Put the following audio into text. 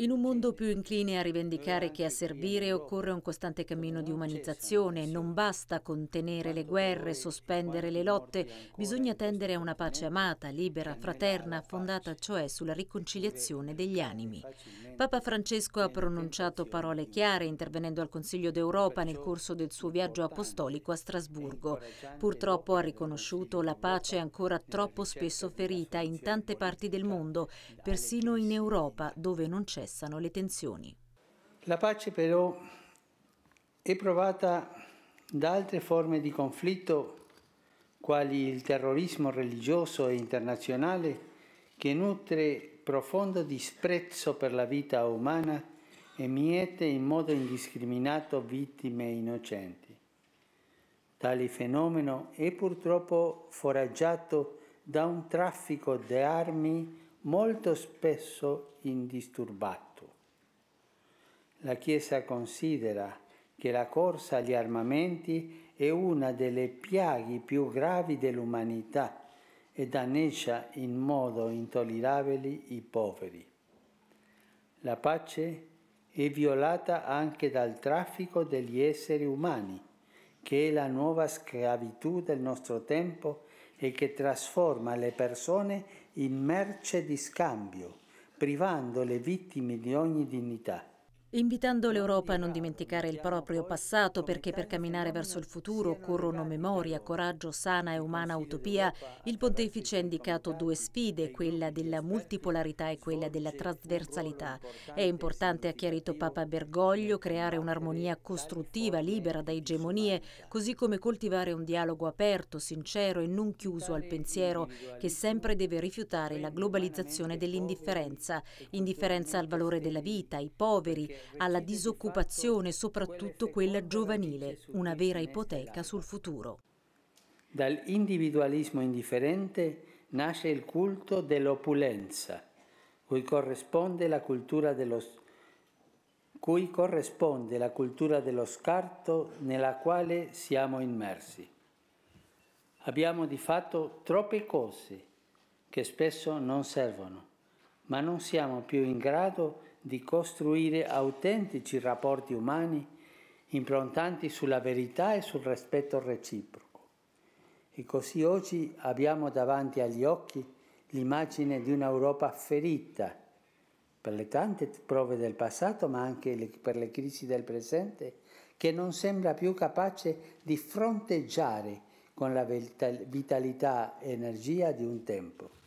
In un mondo più incline a rivendicare che a servire occorre un costante cammino di umanizzazione, non basta contenere le guerre, sospendere le lotte, bisogna tendere a una pace amata, libera, fraterna, fondata cioè sulla riconciliazione degli animi. Papa Francesco ha pronunciato parole chiare intervenendo al Consiglio d'Europa nel corso del suo viaggio apostolico a Strasburgo. Purtroppo ha riconosciuto la pace ancora troppo spesso ferita in tante parti del mondo, persino in Europa dove non c'è cessano le tensioni. La pace però è provata da altre forme di conflitto, quali il terrorismo religioso e internazionale, che nutre profondo disprezzo per la vita umana e miete in modo indiscriminato vittime innocenti. Tale fenomeno è purtroppo foraggiato da un traffico di armi molto spesso indisturbato. La Chiesa considera che la corsa agli armamenti è una delle piaghe più gravi dell'umanità e danneggia in modo intollerabile i poveri. La pace è violata anche dal traffico degli esseri umani, che è la nuova schiavitù del nostro tempo e che trasforma le persone in merce di scambio, privando le vittime di ogni dignità invitando l'Europa a non dimenticare il proprio passato perché per camminare verso il futuro occorrono memoria, coraggio, sana e umana utopia, il pontefice ha indicato due sfide, quella della multipolarità e quella della trasversalità. È importante, ha chiarito Papa Bergoglio, creare un'armonia costruttiva, libera da egemonie, così come coltivare un dialogo aperto, sincero e non chiuso al pensiero che sempre deve rifiutare la globalizzazione dell'indifferenza, indifferenza al valore della vita, ai poveri, alla disoccupazione, soprattutto quella giovanile, una vera ipoteca sul futuro. Dall'individualismo indifferente nasce il culto dell'opulenza, cui corrisponde la cultura dello cui corrisponde la cultura dello scarto nella quale siamo immersi. Abbiamo di fatto troppe cose che spesso non servono, ma non siamo più in grado di costruire autentici rapporti umani improntanti sulla verità e sul rispetto reciproco. E così oggi abbiamo davanti agli occhi l'immagine di un'Europa ferita per le tante prove del passato, ma anche per le crisi del presente, che non sembra più capace di fronteggiare con la vitalità e energia di un tempo.